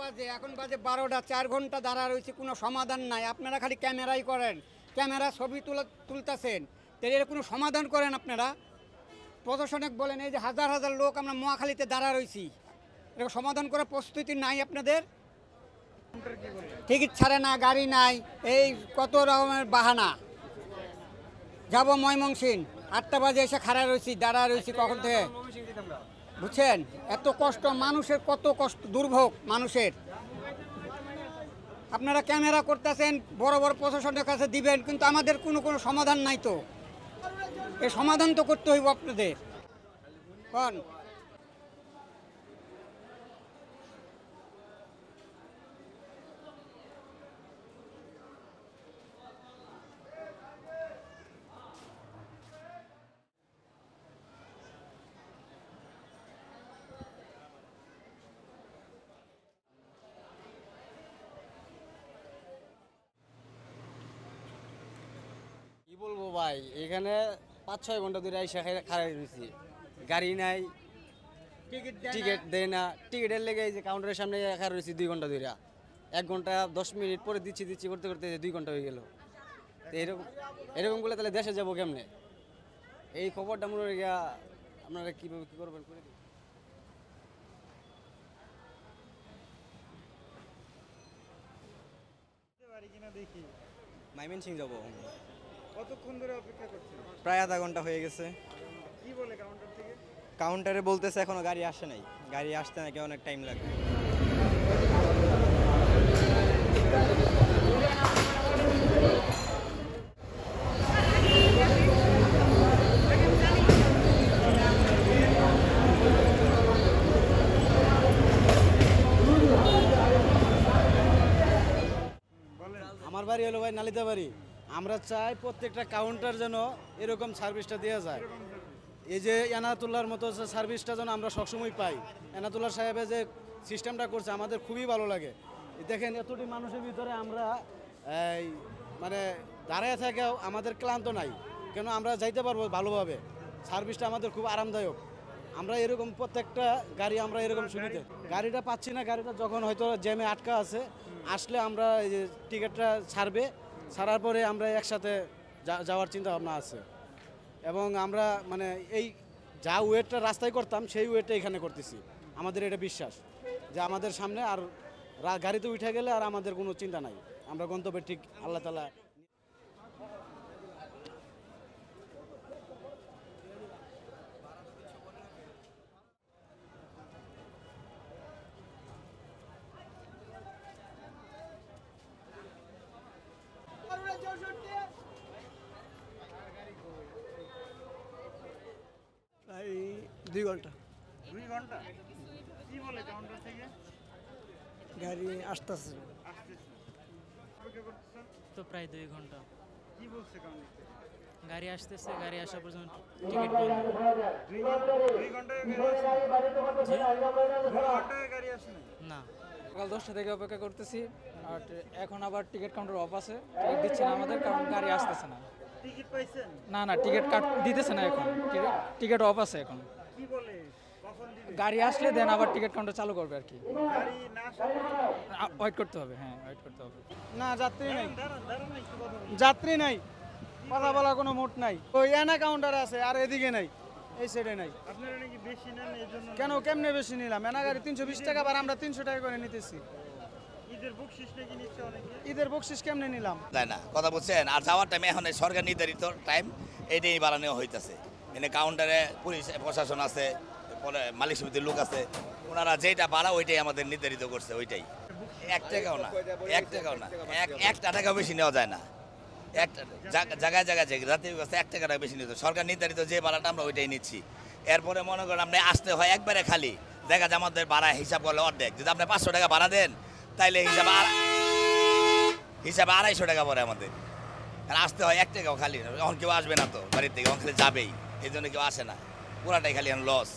বাজে এখন বাজে বারোটা চার ঘন্টা দাঁড়া রয়েছে কোনো সমাধান নাই আপনারা খালি ক্যামেরাই করেন ক্যামেরা ছবি তুলে তুলতেছেন তাই এর কোনো সমাধান করেন আপনারা প্রশাসনিক বলেন এই যে হাজার হাজার লোক আমরা মহাখালীতে দাঁড়া রয়েছি এরকম সমাধান করার প্রস্তুতি নাই আপনাদের টিকিট ছাড়ে না গাড়ি নাই এই কত রকমের বাহানা যাবো ময়মংসিন আটটা বাজে এসে খাড়া রয়েছি দাঁড়া রয়েছি কখন থেকে বুঝছেন এত কষ্ট মানুষের কত কষ্ট দুর্ভোগ মানুষের আপনারা ক্যামেরা করতেছেন বড় বড় প্রশাসনের কাছে দিবেন কিন্তু আমাদের কোনো কোনো সমাধান নাই তো এ সমাধান তো করতে হইব আপনাদের কন ভাই এখানে পাঁচ ছয় ঘন্টা ধরে আইসা খাড়াই রয়েছি গাড়ি নাই টিকিট দেয় না টিকিটের লেগে এই যে কাউন্টারের সামনে খারাপ রয়েছি দুই ঘন্টা ধরে এক ঘন্টা দশ মিনিট পরে দিচ্ছি দিচ্ছি করতে করতে দুই ঘন্টা হয়ে গেল তো এরকম এরকম বলে তাহলে দেশে যাবো কেমনে এই খবরটা মনে হয় আপনারা কীভাবে কী করবেন করে দিন মাইমেন সিং যাবো কতক্ষণ ধরে প্রায় আধা ঘন্টা হয়ে গেছে কি বলে কাউন্টার কাউন্টারে বলতেছে এখনো গাড়ি আসে নাই গাড়ি আসতে নাকি অনেক টাইম লাগবে আমার বাড়ি হলো ভাই নালিতা বাড়ি আমরা চাই প্রত্যেকটা কাউন্টার যেন এরকম সার্ভিসটা দেওয়া যায় এই যে এনাতুল্লার মতো সার্ভিসটা যেন আমরা সবসময় পাই এনাতুল্লাহ সাহেবের যে সিস্টেমটা করছে আমাদের খুবই ভালো লাগে দেখেন এতটি মানুষের ভিতরে আমরা এই মানে দাঁড়ায় থাকেও আমাদের ক্লান্ত নাই কেন আমরা যাইতে পারবো ভালোভাবে সার্ভিসটা আমাদের খুব আরামদায়ক আমরা এরকম প্রত্যেকটা গাড়ি আমরা এরকম শুনিতে গাড়িটা পাচ্ছি না গাড়িটা যখন হয়তো জ্যামে আটকা আছে আসলে আমরা এই টিকিটটা ছাড়বে ছাড়ার পরে আমরা একসাথে যাওয়ার চিন্তা ভাবনা আছে এবং আমরা মানে এই যা ওয়েটটা রাস্তায় করতাম সেই ওয়েটটা এখানে করতেছি আমাদের এটা বিশ্বাস যে আমাদের সামনে আর গাড়িতে উঠে গেলে আর আমাদের কোনো চিন্তা নাই আমরা গন্তব্যে ঠিক আল্লাহ তালা দুই ঘন্টা গাড়ি আসতেছে তো প্রায় দুই ঘন্টা গাড়ি আসতেছে গাড়ি আসা পর্যন্ত টিকিট না সকাল দশটা থেকে অপেক্ষা করতেছি আর এখন আবার টিকিট কাউন্টার অফ আছে টিকিট দিচ্ছে না আমাদের কারণ গাড়ি আসতেছে না না না টিকিট কাট দিতেছে না এখন টিকিট অফ আছে এখন গাড়ি আসলে দেন আবার টিকিট কাউন্টার চালু করবে আর কি ওয়েট করতে হবে হ্যাঁ ওয়েট করতে হবে না যাত্রী নাই যাত্রী নাই কথা বলা কোনো মোট নাই ওই এনা কাউন্টার আছে আর এদিকে নাই এই সাইডে নাই কেন কেমনে বেশি নিলাম এনা গাড়ি তিনশো বিশ টাকা আর আমরা তিনশো টাকা করে নিতেছি ঈদের বকশিস কেমনে নিলাম তাই না কথা বলছেন আর যাওয়ার টাইম এখন সরকার নির্ধারিত টাইম এটাই বাড়ানো হইতেছে এনে কাউন্টারে পুলিশ প্রশাসন আছে মালিক সমিতির লোক আছে ওনারা যেটা বাড়া ওইটাই আমাদের নির্ধারিত করছে ওইটাই এক টাকাও না এক টাকাও না এক একটা টাকা বেশি নেওয়া যায় না এক জায়গায় জায়গায় যে জাতীয় ব্যবস্থা এক টাকাটা বেশি নিতে সরকার নির্ধারিত যে ভাড়াটা আমরা ওইটাই নিচ্ছি এরপরে মনে করেন আপনি আসতে হয় একবারে খালি দেখা যায় আমাদের ভাড়া হিসাব করলে অর্ধেক যদি আপনি পাঁচশো টাকা ভাড়া দেন তাইলে হিসাব হিসাবে আড়াইশো টাকা পরে আমাদের আসতে হয় একটা কেউ খালি এখন কেউ আসবে না তো বাড়ির থেকে এখন খালি যাবেই এই জন্য কেউ আসে না পুরাটাই খালি এখন লস